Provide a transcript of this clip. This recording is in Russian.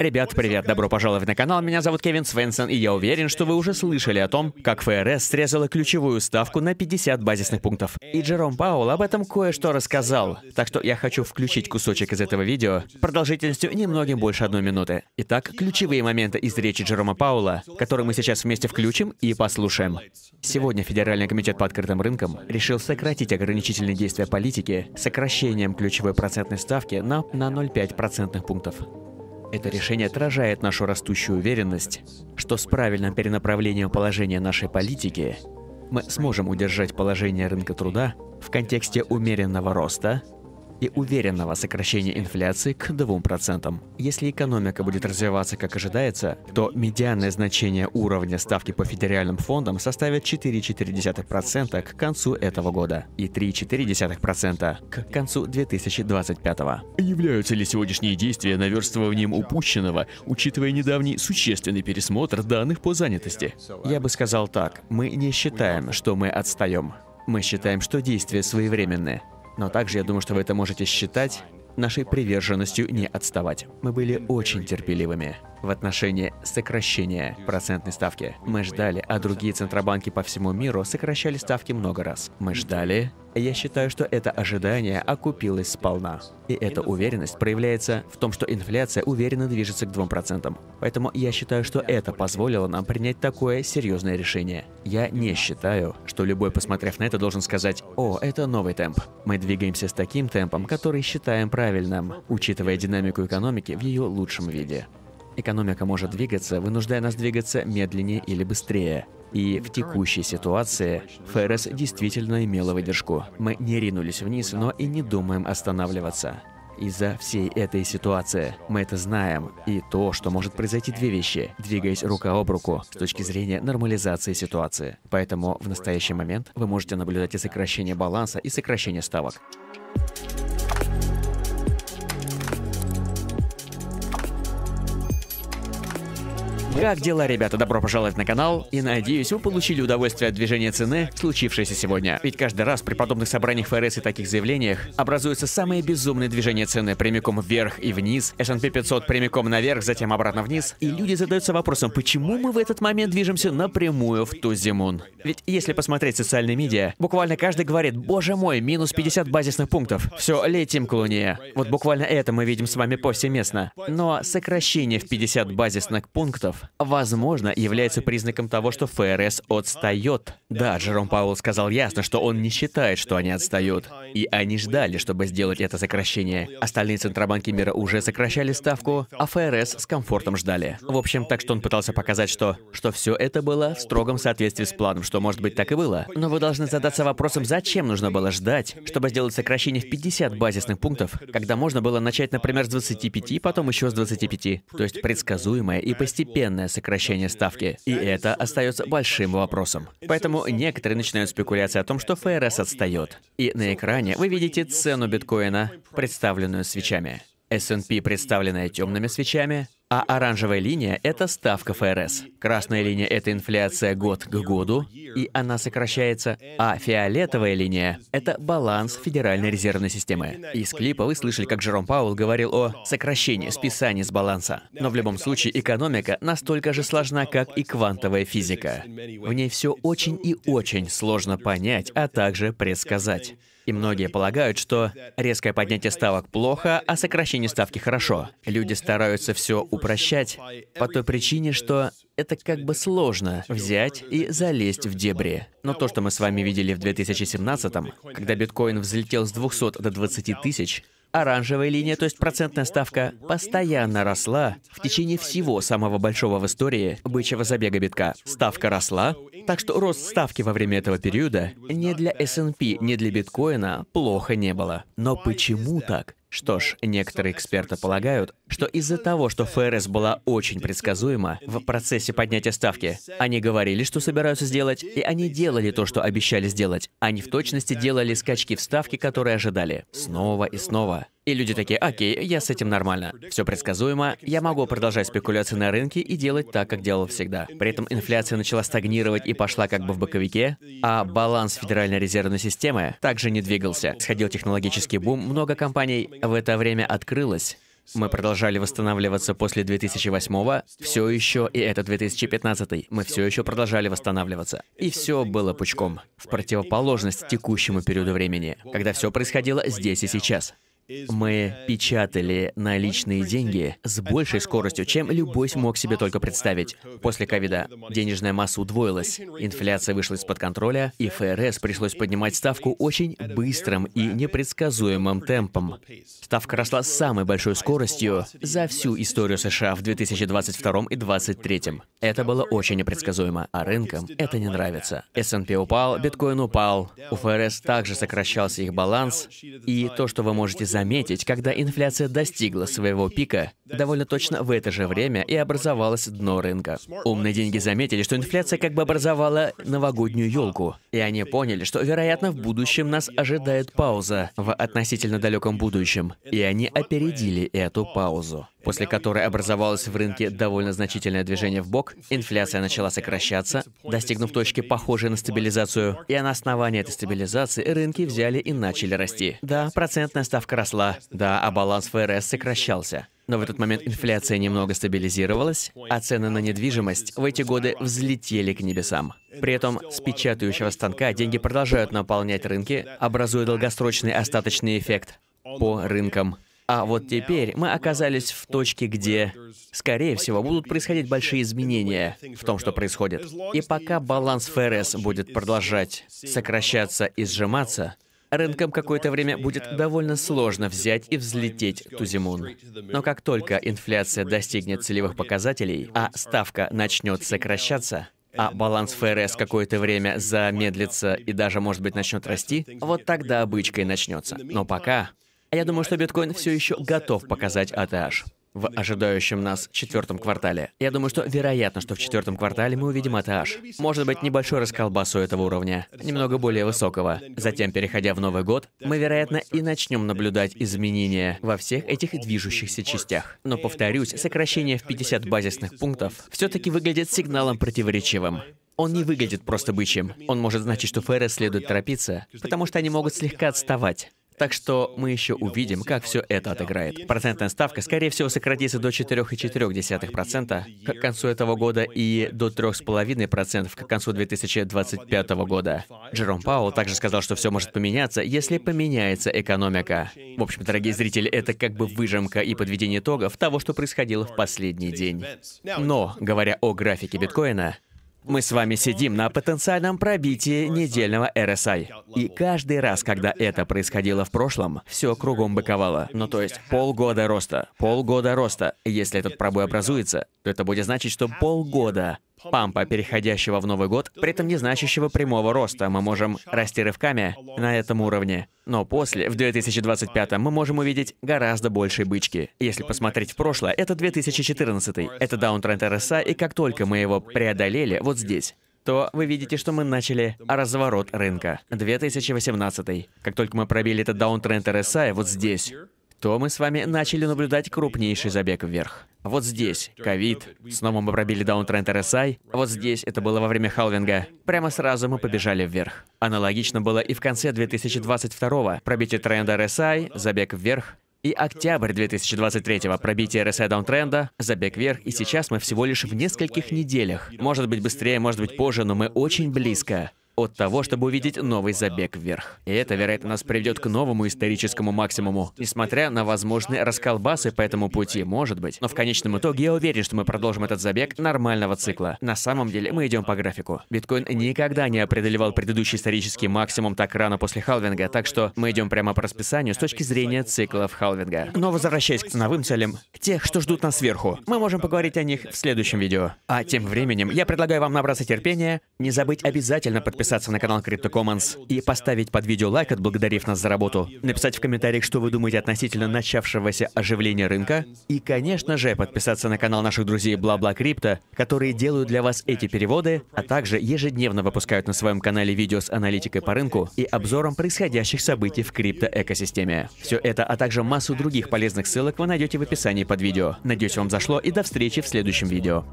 Ребят, привет, добро пожаловать на канал, меня зовут Кевин Свенсон, и я уверен, что вы уже слышали о том, как ФРС срезала ключевую ставку на 50 базисных пунктов. И Джером Паул об этом кое-что рассказал, так что я хочу включить кусочек из этого видео продолжительностью немногим больше одной минуты. Итак, ключевые моменты из речи Джерома Паула, которые мы сейчас вместе включим и послушаем. Сегодня Федеральный комитет по открытым рынкам решил сократить ограничительные действия политики сокращением ключевой процентной ставки на, на 0,5 процентных пунктов. Это решение отражает нашу растущую уверенность, что с правильным перенаправлением положения нашей политики мы сможем удержать положение рынка труда в контексте умеренного роста, и уверенного сокращения инфляции к 2%. Если экономика будет развиваться как ожидается, то медианное значение уровня ставки по федеральным фондам составит 4,4% к концу этого года и 3,4% к концу 2025. Являются ли сегодняшние действия наверстыванием упущенного, учитывая недавний существенный пересмотр данных по занятости? Я бы сказал так, мы не считаем, что мы отстаем. Мы считаем, что действия своевременные. Но также я думаю, что вы это можете считать нашей приверженностью не отставать. Мы были очень терпеливыми в отношении сокращения процентной ставки. Мы ждали, а другие центробанки по всему миру сокращали ставки много раз. Мы ждали, я считаю, что это ожидание окупилось сполна. И эта уверенность проявляется в том, что инфляция уверенно движется к 2%. Поэтому я считаю, что это позволило нам принять такое серьезное решение. Я не считаю, что любой, посмотрев на это, должен сказать, «О, это новый темп». Мы двигаемся с таким темпом, который считаем правильным, учитывая динамику экономики в ее лучшем виде. Экономика может двигаться, вынуждая нас двигаться медленнее или быстрее. И в текущей ситуации ФРС действительно имела выдержку. Мы не ринулись вниз, но и не думаем останавливаться. Из-за всей этой ситуации мы это знаем, и то, что может произойти две вещи, двигаясь рука об руку с точки зрения нормализации ситуации. Поэтому в настоящий момент вы можете наблюдать и сокращение баланса, и сокращение ставок. Как дела, ребята? Добро пожаловать на канал, и надеюсь, вы получили удовольствие от движения цены, случившееся сегодня. Ведь каждый раз при подобных собраниях ФРС и таких заявлениях образуются самые безумные движения цены прямиком вверх и вниз, S&P 500 прямиком наверх, затем обратно вниз, и люди задаются вопросом, почему мы в этот момент движемся напрямую в ту зимун. Ведь если посмотреть социальные медиа, буквально каждый говорит, боже мой, минус 50 базисных пунктов, все, летим к Луне. Вот буквально это мы видим с вами повсеместно. Но сокращение в 50 базисных пунктов возможно, является признаком того, что ФРС отстает. Да, Джером Пауэлл сказал ясно, что он не считает, что они отстают. И они ждали, чтобы сделать это сокращение. Остальные центробанки мира уже сокращали ставку, а ФРС с комфортом ждали. В общем, так что он пытался показать, что, что все это было в строгом соответствии с планом, что, может быть, так и было. Но вы должны задаться вопросом, зачем нужно было ждать, чтобы сделать сокращение в 50 базисных пунктов, когда можно было начать, например, с 25, потом еще с 25. То есть предсказуемое и постепенно постепенное сокращение ставки. И это остается большим вопросом. Поэтому некоторые начинают спекуляции о том, что ФРС отстает. И на экране вы видите цену биткоина, представленную свечами. S&P, представленная темными свечами, а оранжевая линия — это ставка ФРС. Красная линия — это инфляция год к году, и она сокращается. А фиолетовая линия — это баланс Федеральной резервной системы. Из клипа вы слышали, как Джером Паул говорил о сокращении, списании с баланса. Но в любом случае экономика настолько же сложна, как и квантовая физика. В ней все очень и очень сложно понять, а также предсказать. И многие полагают, что резкое поднятие ставок плохо, а сокращение ставки хорошо. Люди стараются все упрощать по той причине, что это как бы сложно взять и залезть в дебри. Но то, что мы с вами видели в 2017-м, когда биткоин взлетел с 200 до 20 тысяч, оранжевая линия, то есть процентная ставка, постоянно росла в течение всего самого большого в истории бычьего забега битка. Ставка росла, так что рост ставки во время этого периода ни для S&P, ни для биткоина плохо не было. Но почему так? Что ж, некоторые эксперты полагают, что из-за того, что ФРС была очень предсказуема в процессе поднятия ставки, они говорили, что собираются сделать, и они делали то, что обещали сделать. Они в точности делали скачки в ставке, которые ожидали. Снова и снова. И люди такие, окей, я с этим нормально. Все предсказуемо, я могу продолжать спекуляции на рынке и делать так, как делал всегда. При этом инфляция начала стагнировать и пошла как бы в боковике, а баланс Федеральной резервной системы также не двигался. Сходил технологический бум, много компаний в это время открылось. Мы продолжали восстанавливаться после 2008-го, все еще, и это 2015 мы все еще продолжали восстанавливаться. И все было пучком, в противоположность текущему периоду времени, когда все происходило здесь и сейчас. Мы печатали наличные деньги с большей скоростью, чем любой смог себе только представить. После ковида денежная масса удвоилась, инфляция вышла из-под контроля, и ФРС пришлось поднимать ставку очень быстрым и непредсказуемым темпом. Ставка росла с самой большой скоростью за всю историю США в 2022 и 2023. Это было очень непредсказуемо, а рынкам это не нравится. S&P упал, биткоин упал, у ФРС также сокращался их баланс, и то, что вы можете заметить, когда инфляция достигла своего пика, довольно точно в это же время и образовалось дно рынка. Умные деньги заметили, что инфляция как бы образовала новогоднюю елку, и они поняли, что, вероятно, в будущем нас ожидает пауза в относительно далеком будущем, и они опередили эту паузу после которой образовалось в рынке довольно значительное движение в бок, инфляция начала сокращаться, достигнув точки, похожей на стабилизацию, и на основании этой стабилизации рынки взяли и начали расти. Да, процентная ставка росла, да, а баланс ФРС сокращался. Но в этот момент инфляция немного стабилизировалась, а цены на недвижимость в эти годы взлетели к небесам. При этом с печатающего станка деньги продолжают наполнять рынки, образуя долгосрочный остаточный эффект по рынкам. А вот теперь мы оказались в точке, где, скорее всего, будут происходить большие изменения в том, что происходит. И пока баланс ФРС будет продолжать сокращаться и сжиматься, рынкам какое-то время будет довольно сложно взять и взлететь Тузимун. Но как только инфляция достигнет целевых показателей, а ставка начнет сокращаться, а баланс ФРС какое-то время замедлится и даже, может быть, начнет расти, вот тогда обычка и начнется. Но пока а я думаю, что биткоин все еще готов показать ATH в ожидающем нас четвертом квартале. Я думаю, что вероятно, что в четвертом квартале мы увидим ATH. Может быть, небольшой расколбас у этого уровня, немного более высокого. Затем, переходя в Новый год, мы, вероятно, и начнем наблюдать изменения во всех этих движущихся частях. Но, повторюсь, сокращение в 50 базисных пунктов все-таки выглядит сигналом противоречивым. Он не выглядит просто бычьим. Он может значить, что ФРС следует торопиться, потому что они могут слегка отставать. Так что мы еще увидим, как все это отыграет. Процентная ставка, скорее всего, сократится до 4,4% к концу этого года и до 3,5% к концу 2025 года. Джером Пауэлл также сказал, что все может поменяться, если поменяется экономика. В общем, дорогие зрители, это как бы выжимка и подведение итогов того, что происходило в последний день. Но, говоря о графике биткоина, мы с вами сидим на потенциальном пробитии недельного RSI. И каждый раз, когда это происходило в прошлом, все кругом быковало. Ну то есть полгода роста, полгода роста. Если этот пробой образуется, то это будет значить, что полгода пампа, переходящего в Новый год, при этом не значащего прямого роста. Мы можем расти рывками на этом уровне. Но после, в 2025, мы можем увидеть гораздо большие бычки. Если посмотреть в прошлое, это 2014. Это даунтренд РСА, и как только мы его преодолели, вот здесь, то вы видите, что мы начали разворот рынка. 2018. Как только мы пробили этот даунтренд RSI а, вот здесь, то мы с вами начали наблюдать крупнейший забег вверх. Вот здесь ковид, снова мы пробили даунтренд RSI, вот здесь это было во время халвинга. Прямо сразу мы побежали вверх. Аналогично было и в конце 2022 пробитие тренда RSI, забег вверх, и октябрь 2023-го, пробитие RSI даунтренда, забег вверх, и сейчас мы всего лишь в нескольких неделях. Может быть быстрее, может быть позже, но мы очень близко от того, чтобы увидеть новый забег вверх. И это, вероятно, нас приведет к новому историческому максимуму, несмотря на возможные расколбасы по этому пути, может быть. Но в конечном итоге я уверен, что мы продолжим этот забег нормального цикла. На самом деле мы идем по графику. Биткоин никогда не преодолевал предыдущий исторический максимум так рано после халвинга, так что мы идем прямо по расписанию с точки зрения циклов халвинга. Но возвращаясь к ценовым целям, к тех, что ждут нас сверху, мы можем поговорить о них в следующем видео. А тем временем я предлагаю вам набраться терпения, не забыть обязательно подписаться подписаться на канал Crypto Commons и поставить под видео лайк, отблагодарив нас за работу, написать в комментариях, что вы думаете относительно начавшегося оживления рынка, и, конечно же, подписаться на канал наших друзей Бла-Бла Крипто, которые делают для вас эти переводы, а также ежедневно выпускают на своем канале видео с аналитикой по рынку и обзором происходящих событий в криптоэкосистеме. Все это, а также массу других полезных ссылок вы найдете в описании под видео. Надеюсь, вам зашло и до встречи в следующем видео.